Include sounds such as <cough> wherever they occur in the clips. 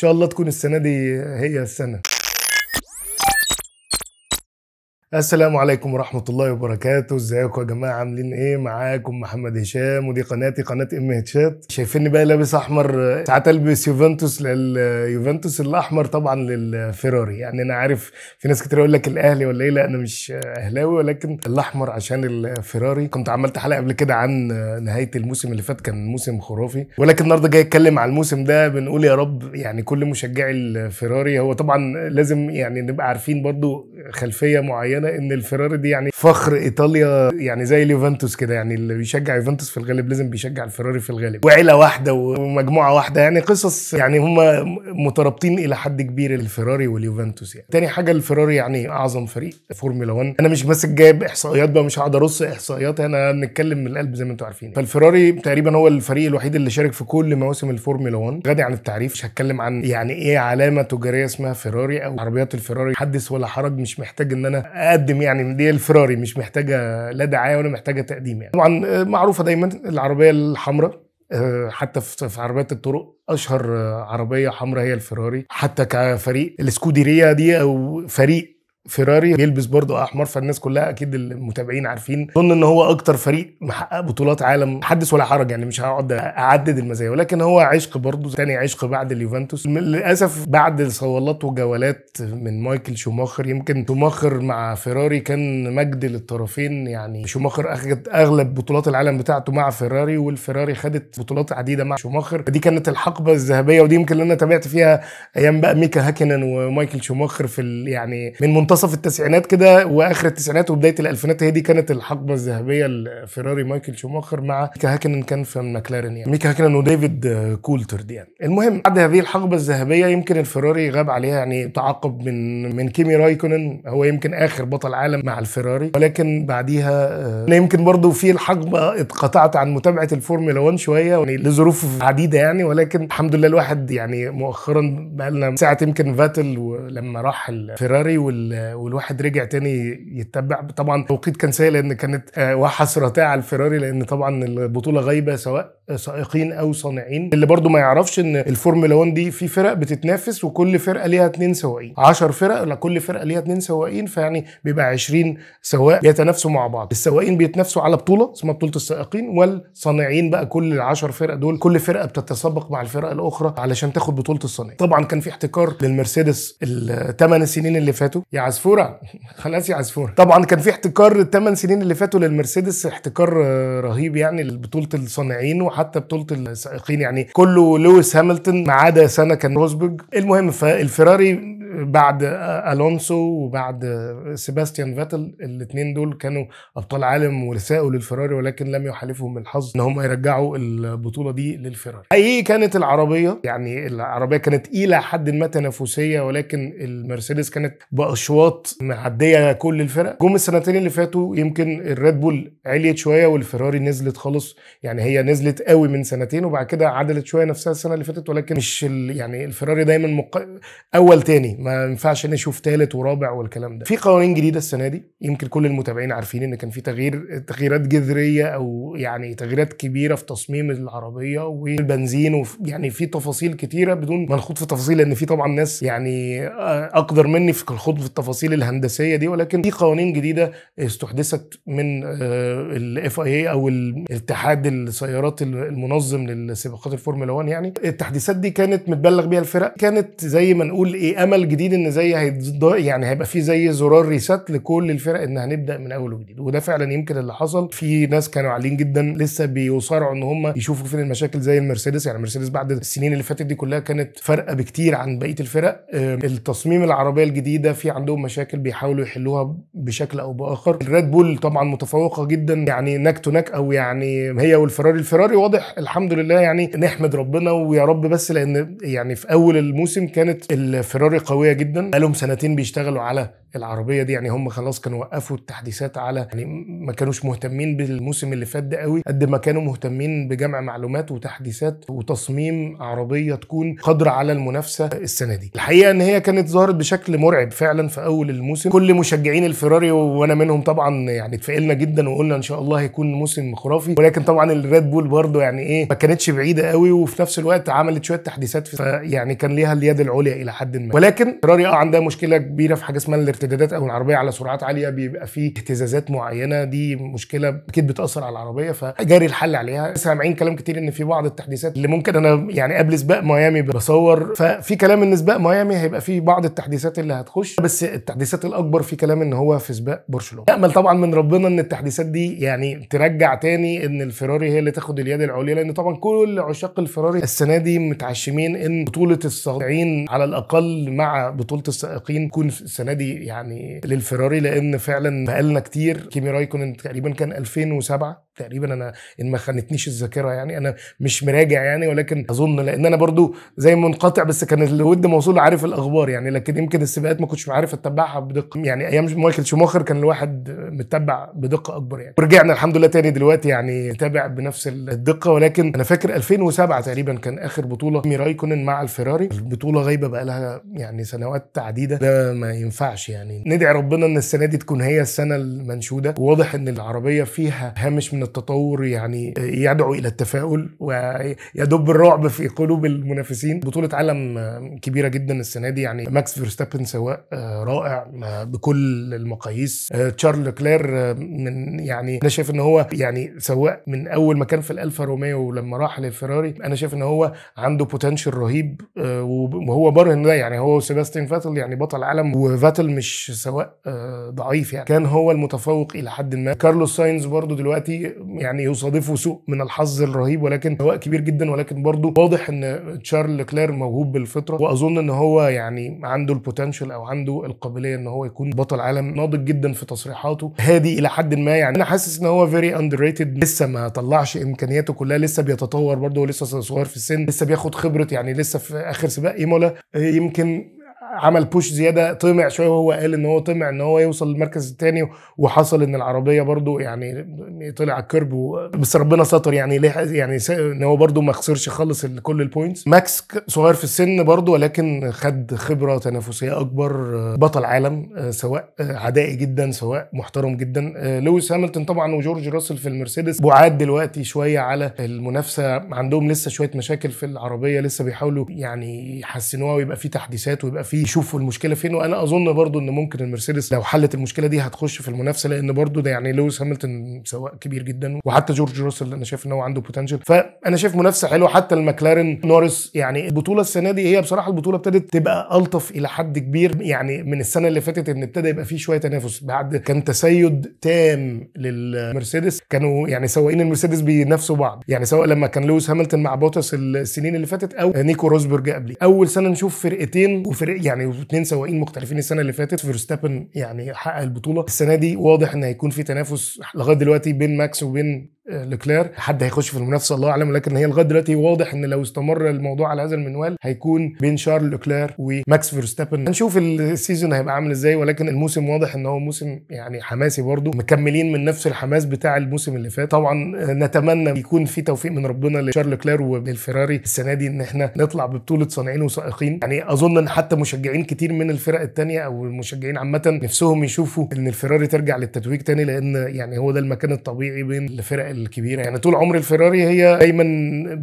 شاء الله تكون السنه دي هي السنه السلام عليكم ورحمة الله وبركاته ازيكم يا جماعة عاملين ايه معاكم محمد هشام ودي قناتي قناة ام هتشات شايفيني بقى لابس احمر ساعات البس يوفنتوس لليوفنتوس الاحمر طبعا للفيراري يعني انا عارف في ناس كتير يقول لك الاهلي ولا ايه لا انا مش اهلاوي ولكن الاحمر عشان الفيراري كنت عملت حلقة قبل كده عن نهاية الموسم اللي فات كان موسم خرافي ولكن النهارده جاي اتكلم على الموسم ده بنقول يا رب يعني كل مشجعي الفيراري هو طبعا لازم يعني نبقى عارفين برضو خلفية معينة مليانه ان الفيراري دي يعني فخر ايطاليا يعني زي اليوفنتوس كده يعني اللي بيشجع يوفنتوس في الغالب لازم بيشجع الفيراري في الغالب وعيله واحده ومجموعه واحده يعني قصص يعني هم مترابطين الى حد كبير الفيراري واليوفنتوس يعني تاني حاجه الفيراري يعني اعظم فريق فورمولا 1 انا مش ماسك جايب احصائيات بقى مش هقعد ارص احصائيات انا نتكلم من القلب زي ما انتم عارفين فالفيراري تقريبا هو الفريق الوحيد اللي شارك في كل مواسم الفورمولا 1 غني عن التعريف مش هتكلم عن يعني ايه علامه تجاريه اسمها فيراري او عربيات الفيراري حدث ولا حرج مش محتاج ان انا اقدم يعني دي الفراري مش محتاجه لا دعايه ولا محتاجه تقديم يعني طبعا آه، معروفه دايما العربيه الحمراء آه، حتى في عربيات الطرق اشهر آه، عربيه حمراء هي الفراري حتى كفريق الاسكوديريه دي او فريق فيراري بيلبس برضه احمر فالناس كلها اكيد المتابعين عارفين اظن ان هو اكتر فريق محقق بطولات عالم حدث ولا حرج يعني مش هقعد اعدد المزايا ولكن هو عشق برضه تاني عشق بعد اليوفنتوس للاسف بعد صولات وجولات من مايكل شوماخر يمكن شوماخر مع فيراري كان مجد للطرفين يعني شوماخر اخذت اغلب بطولات العالم بتاعته مع فيراري والفيراري خدت بطولات عديده مع شوماخر فدي كانت الحقبه الذهبيه ودي يمكن اللي انا تابعت فيها ايام بقى ميكا هاكنن ومايكل شوماخر في يعني من منتصف التسعينات كده واخر التسعينات وبدايه الالفينات هي دي كانت الحقبه الذهبيه لفيراري مايكل شوماخر مع ميكا هاكنن كان في ماكلارين يعني ميكا هاكنن وديفيد كولتر دي يعني المهم بعد هذه الحقبه الذهبيه يمكن الفيراري غاب عليها يعني تعاقب من من كيمي رايكونن هو يمكن اخر بطل عالم مع الفيراري ولكن بعديها انا آه، يمكن برضه في الحقبه اتقطعت عن متابعه الفورمولا 1 شويه يعني لظروف عديده يعني ولكن الحمد لله الواحد يعني مؤخرا بقى لنا ساعه يمكن فاتل ولما راح الفيراري وال والواحد رجع تاني يتبع طبعا توقيت كان سيء لان كانت آه، وحسرتاه على الفيراري لان طبعا البطوله غايبه سواء سائقين او صانعين اللي برضو ما يعرفش ان الفورمولا 1 دي في فرق بتتنافس وكل فرقه ليها اتنين سواقين 10 فرق لكل فرقه ليها اتنين سواقين فيعني بيبقى 20 سواق بيتنافسوا مع بعض السواقين بيتنافسوا على بطوله اسمها بطوله السائقين والصانعين بقى كل ال 10 فرق دول كل فرقه بتتسابق مع الفرقه الاخرى علشان تاخد بطوله الصانعين طبعا كان في احتكار للمرسيدس الثمان سنين اللي فاتوا يا عزفوره <laughs> خلاص يا عزفوره طبعا كان في احتكار الثمان سنين اللي فاتوا للمرسيدس احتكار رهيب يعني لبطوله الصانعين حتى بطوله السائقين يعني كله لويس هاملتون ما عدا سنه كان روزبرج المهم فالفيراري بعد الونسو وبعد سيباستيان فاتل الاثنين دول كانوا ابطال عالم ورثاءوا للفيراري ولكن لم يحالفهم الحظ ان هم يرجعوا البطوله دي للفيراري. ايه كانت العربيه يعني العربيه كانت الى حد ما تنافسيه ولكن المرسيدس كانت باشواط معديه كل الفرق. جم السنتين اللي فاتوا يمكن الريد بول عليت شويه والفيراري نزلت خالص يعني هي نزلت قوي من سنتين وبعد كده عدلت شويه نفسها السنه اللي فاتت ولكن مش ال... يعني الفراري دايما مق... اول تاني ما ينفعش نشوف ثالث ورابع والكلام ده في قوانين جديده السنه دي يمكن كل المتابعين عارفين ان كان في تغيير تغييرات جذريه او يعني تغييرات كبيره في تصميم العربيه والبنزين وف... يعني في تفاصيل كتيره بدون ما نخوض في تفاصيل لان في طبعا ناس يعني اقدر آه، مني في الخوض في التفاصيل الهندسيه دي ولكن في قوانين جديده استحدثت من آه، الاف اي او الاتحاد السيارات المنظم للسباقات الفورمولا 1 يعني التحديثات دي كانت متبلغ بيها الفرق كانت زي ما نقول ايه امل جديد ان زي يعني هيبقى في زي زرار ريسات لكل الفرق ان هنبدا من اول وجديد وده فعلا يمكن اللي حصل في ناس كانوا عاليين جدا لسه بيصارعوا ان هم يشوفوا فين المشاكل زي المرسيدس يعني المرسيدس بعد السنين اللي فاتت دي كلها كانت فارقه بكتير عن بقيه الفرق التصميم العربيه الجديده في عندهم مشاكل بيحاولوا يحلوها بشكل او باخر الريد بول طبعا متفوقه جدا يعني نك تو نك او يعني هي والفراري الفراري واضح الحمد لله يعني نحمد ربنا ويا رب بس لان يعني في اول الموسم كانت الفراري قويه جدا بقالهم سنتين بيشتغلوا على العربيه دي يعني هم خلاص كانوا وقفوا التحديثات على يعني ما كانوش مهتمين بالموسم اللي فات ده قوي قد ما كانوا مهتمين بجمع معلومات وتحديثات وتصميم عربيه تكون قادره على المنافسه السنه دي الحقيقه ان هي كانت ظهرت بشكل مرعب فعلا في اول الموسم كل مشجعين الفيراري وانا منهم طبعا يعني اتفائلنا جدا وقلنا ان شاء الله هيكون موسم خرافي ولكن طبعا الريد بول برضه برضو يعني ايه ما كانتش بعيده قوي وفي نفس الوقت عملت شويه تحديثات في يعني كان ليها اليد العليا الى حد ما ولكن فيراري اه عندها مشكله كبيره في حاجه اسمها الارتدادات او العربيه على سرعات عاليه بيبقى فيه اهتزازات معينه دي مشكله اكيد بتاثر على العربيه فجاري الحل عليها سامعين كلام كتير ان في بعض التحديثات اللي ممكن انا يعني قبل سباق ميامي بصور ففي كلام ان سباق ميامي هيبقى فيه بعض التحديثات اللي هتخش بس التحديثات الاكبر في كلام ان هو في سباق برشلونه امل طبعا من ربنا ان التحديثات دي يعني ترجع تاني ان الفيراري هي اللي تاخد اليد القياده العليا لان طبعا كل عشاق الفراري السنه دي متعشمين ان بطوله السائقين على الاقل مع بطوله السائقين تكون السنه دي يعني للفراري لان فعلا بقالنا كتير كيمي رايكون تقريبا كان 2007 تقريبا انا ان ما خانتنيش الذاكره يعني انا مش مراجع يعني ولكن اظن لان انا برضو زي منقطع بس كان الود موصول عارف الاخبار يعني لكن يمكن السباقات ما كنتش عارف اتبعها بدقه يعني ايام مايكل شوماخر كان الواحد متبع بدقه اكبر يعني ورجعنا الحمد لله تاني دلوقتي يعني نتابع بنفس الدقه ولكن انا فاكر 2007 تقريبا كان اخر بطوله ميراي كونن مع الفيراري البطوله غايبه بقى لها يعني سنوات عديده ده ما ينفعش يعني ندعي ربنا ان السنه دي تكون هي السنه المنشوده وواضح ان العربيه فيها هامش من التطور يعني يدعو الى التفاؤل ويدب الرعب في قلوب المنافسين بطوله عالم كبيره جدا السنه دي يعني ماكس فيرستابن سواء رائع بكل المقاييس تشارل كلير من يعني انا شايف ان هو يعني سواء من اول ما كان في الالفا روميو ولما راح للفيراري انا شايف ان هو عنده بوتنشال رهيب آه، وهو برهن ده يعني هو سيباستيان فاتل يعني بطل عالم وفاتل مش سواء آه، ضعيف يعني كان هو المتفوق الى حد ما كارلوس ساينز برضه دلوقتي يعني يصادفه سوء من الحظ الرهيب ولكن هواء كبير جدا ولكن برضه واضح ان تشارل leclerc موهوب بالفطره واظن ان هو يعني عنده البوتنشال او عنده القابليه ان هو يكون بطل عالم ناضج جدا في تصريحاته هادي الى حد ما يعني انا حاسس ان هو فيري اندر ريتد لسه ما طلعش امكانياته كلها لسه بيتطور برضه ولسه صغير في السن لسه بياخد خبره يعني لسه في اخر سباق ايمولا يمكن عمل بوش زياده طمع شويه وهو قال ان هو طمع ان هو يوصل للمركز الثاني وحصل ان العربيه برده يعني طلع الكرب بس ربنا ستر يعني ليه يعني ان هو برده ما خسرش خالص كل البوينتس ماكس صغير في السن برده ولكن خد خبره تنافسيه اكبر آه، بطل عالم آه، سواء آه، عدائي جدا سواء محترم جدا لويس هاملتون طبعا وجورج راسل في المرسيدس بعاد دلوقتي شويه على المنافسه عندهم لسه شويه مشاكل في العربيه لسه بيحاولوا يعني يحسنوها ويبقى في تحديثات ويبقى في يشوفوا المشكله فين وانا اظن برضو ان ممكن المرسيدس لو حلت المشكله دي هتخش في المنافسه لان برضو ده يعني لويس هاملتون سواق كبير جدا وحتى جورج روسل انا شايف ان هو عنده بوتنشال فانا شايف منافسه حلوه حتى المكلارن نورس يعني البطوله السنه دي هي بصراحه البطوله ابتدت تبقى الطف الى حد كبير يعني من السنه اللي فاتت ان ابتدى يبقى فيه شويه تنافس بعد كان تسيد تام للمرسيدس كانوا يعني سواقين المرسيدس بينافسوا بعض يعني سواء لما كان لويس هاملتون مع بوتس السنين اللي فاتت او نيكو روزبرج قبلي اول سنه نشوف فرقتين وفرق يعني يعني واثنين سواقين مختلفين السنه اللي فاتت فيرستابن يعني حقق البطوله السنه دي واضح ان هيكون في تنافس لغايه دلوقتي بين ماكس وبين لوكلير حد هيخش في المنافسه الله اعلم لكن هي لغايه دلوقتي واضح ان لو استمر الموضوع على هذا المنوال هيكون بين شارل لوكلير وماكس فيرستابن هنشوف السيزون هيبقى عامل ازاي ولكن الموسم واضح ان هو موسم يعني حماسي برضه مكملين من نفس الحماس بتاع الموسم اللي فات طبعا نتمنى يكون في توفيق من ربنا لشارل لوكلير وللفيراري السنه دي ان احنا نطلع ببطوله صانعين وسائقين يعني اظن ان حتى مشجعين كتير من الفرق الثانيه او المشجعين عامه نفسهم يشوفوا ان الفيراري ترجع للتتويج تاني لان يعني هو ده المكان الطبيعي بين الفرق الكبيره يعني طول عمر الفيراري هي دايما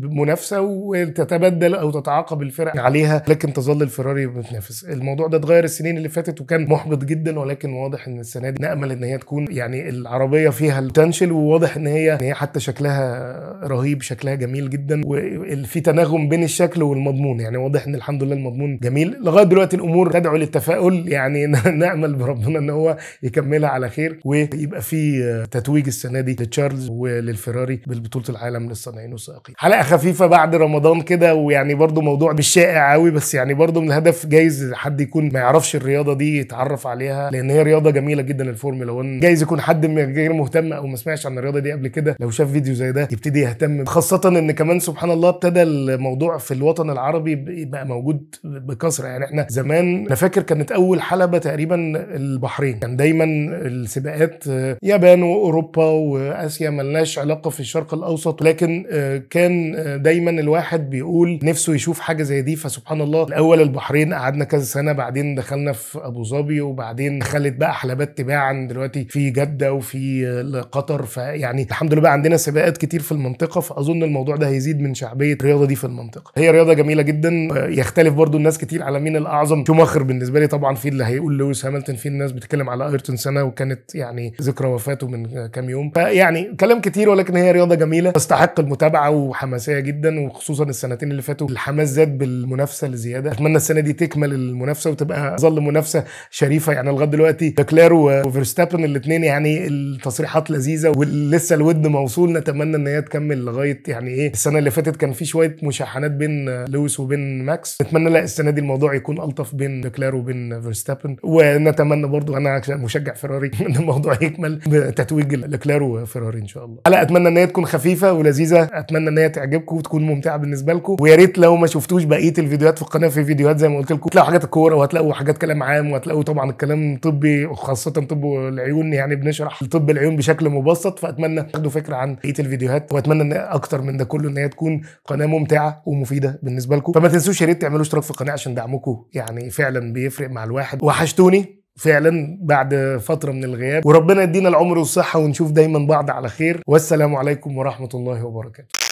منافسه وتتبدل او تتعاقب الفرق عليها لكن تظل الفيراري بتنافس الموضوع ده اتغير السنين اللي فاتت وكان محبط جدا ولكن واضح ان السنه دي نامل ان هي تكون يعني العربيه فيها البوتنشال وواضح ان هي ان هي حتى شكلها رهيب شكلها جميل جدا وفي تناغم بين الشكل والمضمون يعني واضح ان الحمد لله المضمون جميل لغايه دلوقتي الامور تدعو للتفاؤل يعني <laughs> نامل بربنا ان هو يكملها على خير ويبقى في تتويج السنه دي لتشارلز للفراري بالبطوله العالم للصانعين والسائقين حلقه خفيفه بعد رمضان كده ويعني برضو موضوع مش شائع قوي بس يعني برضو من الهدف جايز حد يكون ما يعرفش الرياضه دي يتعرف عليها لان هي رياضه جميله جدا الفورمولا 1 جايز يكون حد غير مهتم او ما سمعش عن الرياضه دي قبل كده لو شاف فيديو زي ده يبتدي يهتم خاصه ان كمان سبحان الله ابتدى الموضوع في الوطن العربي بقى موجود بكثره يعني احنا زمان انا فاكر كانت اول حلبه تقريبا البحرين كان دايما السباقات آه، يابان واوروبا واسيا ملناش ملهاش علاقه في الشرق الاوسط لكن آه، كان آه، دايما الواحد بيقول نفسه يشوف حاجه زي دي فسبحان الله الاول البحرين قعدنا كذا سنه بعدين دخلنا في ابو ظبي وبعدين دخلت بقى حلبات تباعا دلوقتي في جده وفي آه، قطر فيعني الحمد لله بقى عندنا سباقات كتير في المنطقه فاظن الموضوع ده هيزيد من شعبيه الرياضه دي في المنطقه هي رياضه جميله جدا يختلف برضو الناس كتير على مين الاعظم شوماخر بالنسبه لي طبعا في اللي هيقول لويس هاملتون في الناس بتتكلم على ايرتون سنه وكانت يعني ذكرى وفاته من كام يوم فيعني كلام كتير كتير ولكن هي رياضه جميله تستحق المتابعه وحماسيه جدا وخصوصا السنتين اللي فاتوا الحماس زاد بالمنافسه لزياده اتمنى السنه دي تكمل المنافسه وتبقى ظل منافسه شريفه يعني لغايه دلوقتي لوكلير وفيرستابن الاثنين يعني التصريحات لذيذه ولسه الود موصول نتمنى ان هي تكمل لغايه يعني ايه السنه اللي فاتت كان في شويه مشاحنات بين لويس وبين ماكس نتمنى لا السنه دي الموضوع يكون الطف بين لوكلير وبين فيرستابن ونتمنى برضو انا مشجع فيراري <laughs> ان الموضوع يكمل بتتويج لوكلير وفيراري ان شاء الله الحلقه اتمنى ان هي تكون خفيفه ولذيذه اتمنى ان هي تعجبكم وتكون ممتعه بالنسبه لكم ويا ريت لو ما شفتوش بقيه الفيديوهات في القناه في فيديوهات زي ما قلت لكم هتلاقوا حاجات الكوره وهتلاقوا حاجات كلام عام وهتلاقوا طبعا الكلام طبي وخاصه طب العيون يعني بنشرح طب العيون بشكل مبسط فاتمنى تاخدوا فكره عن بقيه الفيديوهات واتمنى ان اكتر من ده كله ان هي تكون قناه ممتعه ومفيده بالنسبه لكم فما تنسوش يا ريت تعملوا اشتراك في القناه عشان دعمكم يعني فعلا بيفرق مع الواحد وحشتوني فعلا بعد فتره من الغياب وربنا يدينا العمر والصحه ونشوف دايما بعض على خير والسلام عليكم ورحمه الله وبركاته